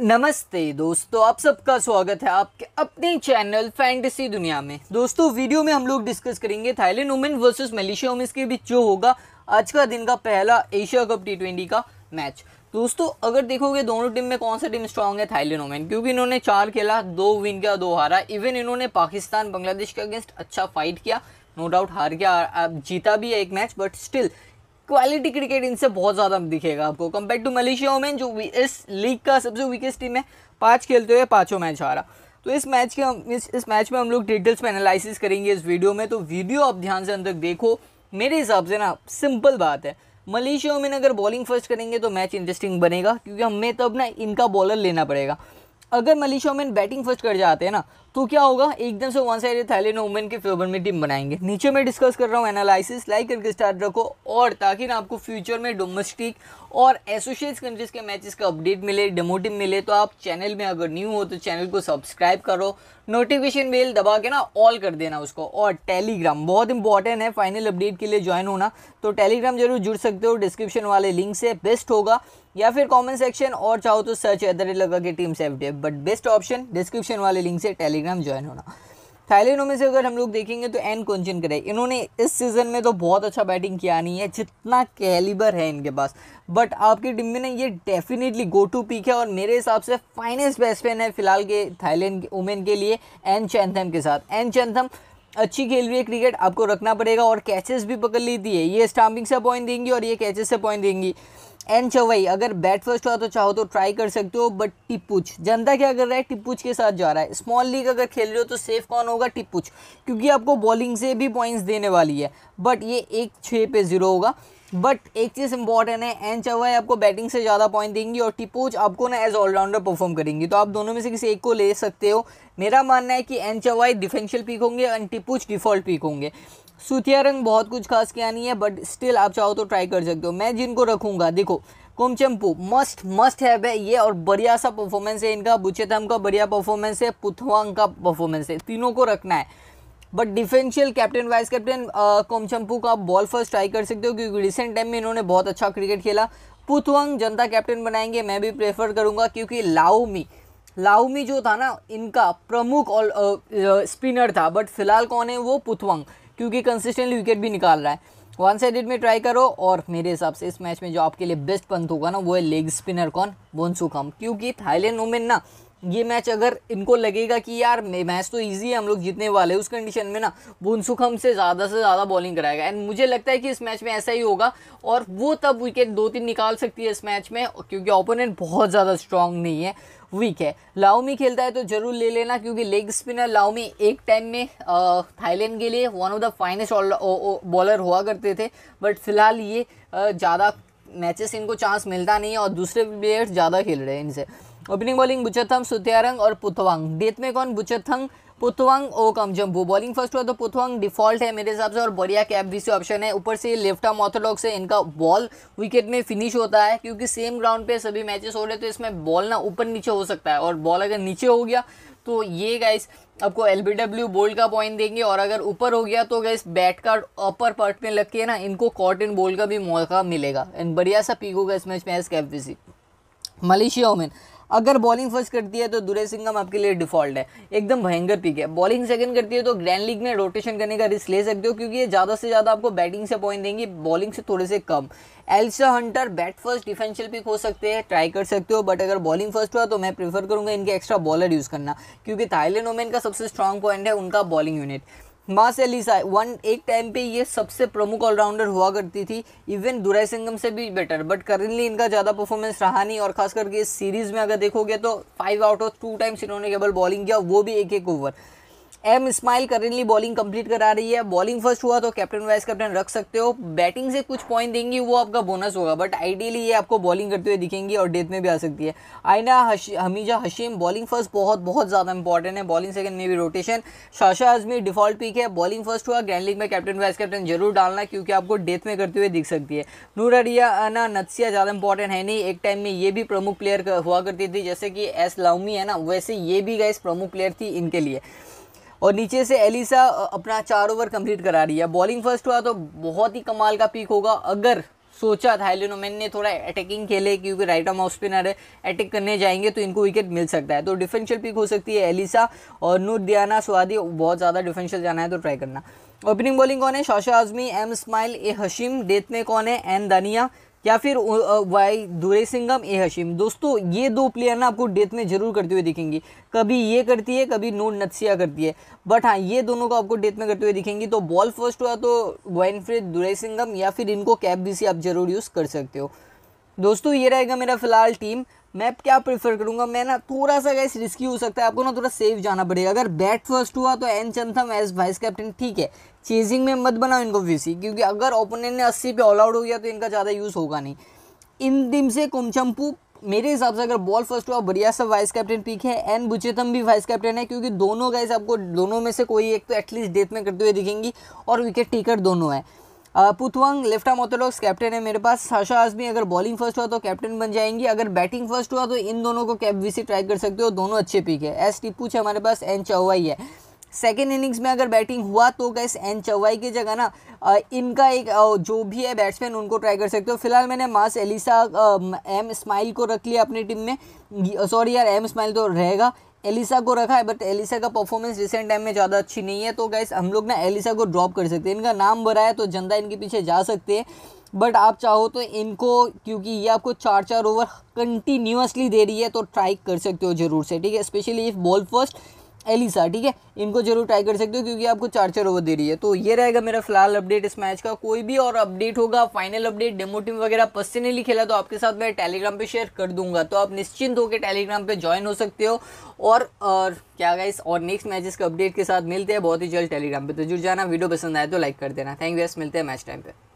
नमस्ते दोस्तों आप सबका स्वागत है आपके अपने चैनल फैंटेसी दुनिया में दोस्तों वीडियो में हम लोग डिस्कस करेंगे Thailand women versus Malaysia womens के बीच जो होगा आज का दिन का पहला एशिया कप टी ट्वेंटी का मैच दोस्तों अगर देखोगे दोनों टीम में कौन सा टीम स्ट्रांग है थाईलैंड वुमेन क्योंकि इन्होंने चार खेला दो विन किया दो हारा इवन इन्होंने पाकिस्तान बांग्लादेश के अगेंस्ट अच्छा फाइट किया नो डाउट हार गया जीता भी है एक match but still quality cricket इनसे बहुत ज़्यादा दिखेगा आपको कंपेयर टू मलेशिया ओमेन जो इस लीग का सबसे वीकेस्ट टीम है पाँच खेलते हुए पाँचों मैच हारा तो इस मैच के हम इस इस मैच में हम लोग डिटेल्स में एनालिसिस करेंगे इस वीडियो में तो वीडियो आप ध्यान से अंदर देखो मेरे हिसाब से ना सिंपल बात है मलेशिया ओमेन अगर बॉलिंग फर्स्ट करेंगे तो मैच इंटरेस्टिंग बनेगा क्योंकि हमें तब ना इनका बॉलर लेना पड़ेगा अगर मलेशिया ओमेन बैटिंग फर्स्ट कर जाते हैं ना तो क्या होगा एकदम से वन साइड थाईलैंड वुमेन की फेवर में टीम बनाएंगे नीचे मैं डिस्कस कर रहा हूँ एनालिसिस लाइक करके स्टार्ट रखो और ताकि ना आपको फ्यूचर में डोमेस्टिक और एसोसिएट्स कंट्रीज के मैचेस का अपडेट मिले डेमो टीम मिले तो आप चैनल में अगर न्यू हो तो चैनल को सब्सक्राइब करो नोटिफिकेशन बेल दबा के ना ऑल कर देना उसको और टेलीग्राम बहुत इंपॉर्टेंट है फाइनल अपडेट के लिए ज्वाइन होना तो टेलीग्राम जरूर जुड़ सकते हो डिस्क्रिप्शन वाले लिंक से बेस्ट होगा या फिर कॉमेंट सेक्शन और चाहो तो सर्च एदर लगा के team safe but best option description वाले लिंक से टेली टेलीग्राम ज्वाइन होना थाईलैंड में से अगर हम लोग देखेंगे तो एन कोंचन करे इन्होंने इस सीज़न में तो बहुत अच्छा बैटिंग किया नहीं है जितना कैलिबर है इनके पास बट आपकी टीम में ना ये डेफिनेटली गो टू पिक है और मेरे हिसाब से फाइनेस्ट बैट्समैन है फिलहाल के थाईलैंड वुमेन के लिए एन चैंथम के साथ एन चैंथम अच्छी खेल रही है क्रिकेट आपको रखना पड़ेगा और कैचेस भी पकड़ ली थी ये स्टाम्पिंग से पॉइंट देंगी और ये कैचेस से पॉइंट देंगी एंड चवई अगर बैट फर्स्ट हुआ तो चाहो तो ट्राई कर सकते हो बट टिप्पूच जनता क्या कर रहा है टिप्पूच के साथ जा रहा है स्मॉल लीग अगर खेल रहे हो तो सेफ कौन होगा टिप्पूच क्योंकि आपको बॉलिंग से भी पॉइंट्स देने वाली है बट ये एक छः पे ज़ीरो होगा बट एक चीज़ इंपॉर्टेंट है एन चवई आपको बैटिंग से ज़्यादा पॉइंट देंगी और टिपूच आपको ना एज ऑलराउंडर परफॉर्म करेंगी तो आप दोनों में से किसी एक को ले सकते हो मेरा मानना है कि एन चवई डिफेंशियल पीक होंगे एंड टिपूच डिफॉल्ट पीक होंगे सूतिया रंग बहुत कुछ खास किया नहीं है बट स्टिल आप चाहो तो ट्राई कर सकते हो मैं जिनको रखूंगा देखो कुमचम्पू मस्ट मस्ट हैव है ये और बढ़िया सा परफॉर्मेंस है इनका बुचेतम का बढ़िया परफॉर्मेंस है पुथवांग का परफॉर्मेंस है तीनों को रखना है but differential captain vice captain Kamchomphu का बॉल फर्स्ट ट्राई कर सकते हो क्योंकि रिसेंट टाइम में इन्होंने बहुत अच्छा क्रिकेट खेला पुथवंग जनता कैप्टन बनाएंगे मैं भी प्रेफर करूँगा क्योंकि लाओमी लाओमी जो था ना इनका प्रमुख स्पिनर था बट फिलहाल कौन है वो पुथवंग क्योंकि कंसिस्टेंटली विकेट भी निकाल रहा है वन साइडेड में ट्राई करो और मेरे हिसाब से इस मैच में जो आपके लिए बेस्ट पंथ होगा ना वो है लेग स्पिनर कौन बोनसुकम क्योंकि थाईलैंड वोमेन ना ये मैच अगर इनको लगेगा कि यार मैच तो ईजी है हम लोग जीतने वाले उस कंडीशन में ना बुनसुख हमसे ज़्यादा से ज़्यादा बॉलिंग कराएगा एंड मुझे लगता है कि इस मैच में ऐसा ही होगा और वो तब विकेट दो तीन निकाल सकती है इस मैच में क्योंकि ओपोनेंट बहुत ज़्यादा स्ट्रॉन्ग नहीं है वीक है लाओमी खेलता है तो जरूर ले लेना क्योंकि लेग स्पिनर लाओमी एक टाइम में थाईलैंड के लिए one of the finest bowler हुआ करते थे बट फिलहाल ये ज़्यादा मैचेस इनको चांस मिलता नहीं है और दूसरे प्लेयर्स ज़्यादा खेल रहे हैं इनसे ओपनिंग बॉलिंग बुचथम सुत्यारंग और पुथवांग डेथ में कौन Boochatham Putthawong O Kamchomphu bowling first हुआ तो पुथवांग डिफॉल्ट है मेरे हिसाब से और बढ़िया कैप से ऑप्शन है ऊपर से लेफ्ट आर्म ऑर्थोडॉक्स है इनका बॉल विकेट में फिनिश होता है क्योंकि सेम ग्राउंड पे सभी मैचेस हो रहे तो इसमें बॉल ना ऊपर नीचे हो सकता है और बॉल अगर नीचे हो गया तो ये गाइस आपको एल बी डब्ल्यू बोल्ड का पॉइंट देंगे और अगर ऊपर हो गया तो गाइस बैट का अपर पार्ट में लग के ना इनको कॉटन बोल्ड का भी मौका मिलेगा एंड बढ़िया सा पीक होगा इस मैच में एस कैप सी मलेशिया ओमेन अगर बॉलिंग फर्स्ट करती है तो दुरे सिंगम आपके लिए डिफॉल्ट है एकदम भयंकर पिक है बॉलिंग सेकंड करती है तो ग्रैंड लीग में रोटेशन करने का रिस्क ले सकते हो क्योंकि ये ज़्यादा से ज़्यादा आपको बैटिंग से पॉइंट देंगी बॉलिंग से थोड़े से कम Elsa Hunter bat first differential pick हो सकते हैं ट्राई कर सकते हो बट अगर बॉलिंग फर्स्ट हुआ तो मैं प्रीफर करूँगा इनके एक्स्ट्रा बॉलर यूज़ करना क्योंकि थाईलैंड वोमेन का सबसे स्ट्रॉन्ग पॉइंट है उनका bowling unit Mas Elysa one एक टाइम पे ये सबसे प्रमुख ऑलराउंडर हुआ करती थी इवन दुराई सिंगम से भी बेटर बट करेंटली इनका ज़्यादा परफॉर्मेंस रहा नहीं और खास करके इस सीरीज़ में अगर देखोगे तो five out of two times इन्होंने केवल बॉलिंग किया वो भी एक एक over M Ismail currently bowling complete करा रही है बॉलिंग फर्स्ट हुआ तो कैप्टन वाइस कैप्टन रख सकते हो बैटिंग से कुछ पॉइंट देंगी वो आपका बोनस होगा बट आइडियली ये आपको बॉलिंग करते हुए दिखेंगी और डेथ में भी आ सकती है आइना हमीजा हशीम बॉलिंग फर्स्ट बहुत बहुत ज़्यादा इंपॉर्टेंट है बॉलिंग सेकंड में भी rotation Sasha Azmi default pick है बॉलिंग फर्स्ट हुआ ग्रैंड लीग में कैप्टन वाइस कैप्टन जरूर डालना क्योंकि आपको डेथ में करते हुए दिख सकती है नूर अरिया अना नत्सिया ज़्यादा इंपॉर्टेंट है नहीं एक टाइम में ये भी प्रमुख प्लेयर हुआ करती थी जैसे कि एस लाउमी है ना वैसे ये भी गए प्रमुख प्लेयर थी इनके लिए और नीचे से एलिसा अपना चार ओवर कंप्लीट करा रही है बॉलिंग फर्स्ट हुआ तो बहुत ही कमाल का पिक होगा अगर सोचा था मैन ने थोड़ा अटैकिंग खेले क्योंकि राइट आर्म ऑफ स्पिनर है अटैक करने जाएंगे तो इनको विकेट मिल सकता है तो डिफेंशियल पिक हो सकती है एलिसा और नूर दियाना स्वादी बहुत ज़्यादा डिफेंशियल जाना है तो ट्राई करना ओपनिंग बॉलिंग कौन है Sasha Azmi M Ismail A Hashim death में कौन है एन दानिया या फिर वाई दुरे सिंगम ए हशीम दोस्तों ये दो प्लेयर ना आपको डेथ में जरूर करते हुए दिखेंगी कभी ये करती है कभी नोट नत्सिया करती है बट हाँ ये दोनों को आपको डेथ में करते हुए दिखेंगी तो बॉल फर्स्ट हुआ तो वाइनफ्रेड दुरे सिंगम या फिर इनको कैप भी सी आप जरूर यूज़ कर सकते हो दोस्तों ये रहेगा मेरा फिलहाल टीम मैं क्या प्रेफर करूंगा मैं ना थोड़ा सा गैस रिस्की हो सकता है आपको ना थोड़ा सेफ जाना पड़ेगा अगर बैट फर्स्ट हुआ तो N Chantam as vice captain ठीक है चेजिंग में मत बनाओ इनको वीसी क्योंकि अगर ओपोनेंट ने अस्सी पे ऑल आउट हो गया तो इनका ज़्यादा यूज़ होगा नहीं इन दिन से कुमचंपू मेरे हिसाब से अगर बॉल फर्स्ट हुआ बढ़िया सा वाइस कैप्टन पिक है एन बुचेतम भी वाइस कैप्टन है क्योंकि दोनों गैस आपको दोनों में से कोई एक तो एटलीस्ट डेथ में करते हुए दिखेंगी और विकेट टीकर दोनों है Putthawong left arm orthodox captain है मेरे पास साशा आजमी अगर बॉलिंग फर्स्ट हुआ तो कैप्टन बन जाएंगी अगर बैटिंग फर्स्ट हुआ तो इन दोनों को कैप वी ट्राई कर सकते हो दोनों अच्छे पिक है एस टिपूच हमारे पास एन चौवाई है सेकेंड इनिंग्स में अगर बैटिंग हुआ तो गैस एन चौवाई की जगह ना इनका एक जो भी है बैट्समैन उनको ट्राई कर सकते हो फिलहाल मैंने मास एलिसा एम स्माइल को रख लिया अपनी टीम में सॉरी यार एम स्माइल तो रहेगा एलिसा को रखा है बट एलिसा का परफॉर्मेंस रिसेंट टाइम में ज़्यादा अच्छी नहीं है तो गैस हम लोग ना एलिसा को ड्रॉप कर सकते हैं इनका नाम भरा है तो जनता इनके पीछे जा सकते हैं बट आप चाहो तो इनको क्योंकि ये आपको चार चार ओवर कंटिन्यूसली दे रही है तो ट्राई कर सकते हो जरूर से ठीक है specially if ball first Elysa ठीक है इनको जरूर ट्राई कर सकते हो क्योंकि आपको चार चार ओवर दे रही है तो ये रहेगा मेरा फिलहाल अपडेट इस मैच का कोई भी और अपडेट होगा फाइनल अपडेट डेमो टीम वगैरह पर्सनली खेला तो आपके साथ मैं टेलीग्राम पर शेयर कर दूंगा तो आप निश्चिंत होकर टेलीग्राम पर ज्वाइन हो सकते हो और, और क्या गाइस और नेक्स्ट मैचेस के अपडेट के साथ मिलते हैं बहुत ही जल्द टेलीग्राम पर तो जुड़ जाना वीडियो पसंद आए तो लाइक कर देना थैंक यू एस मिलते हैं मैच टाइम पर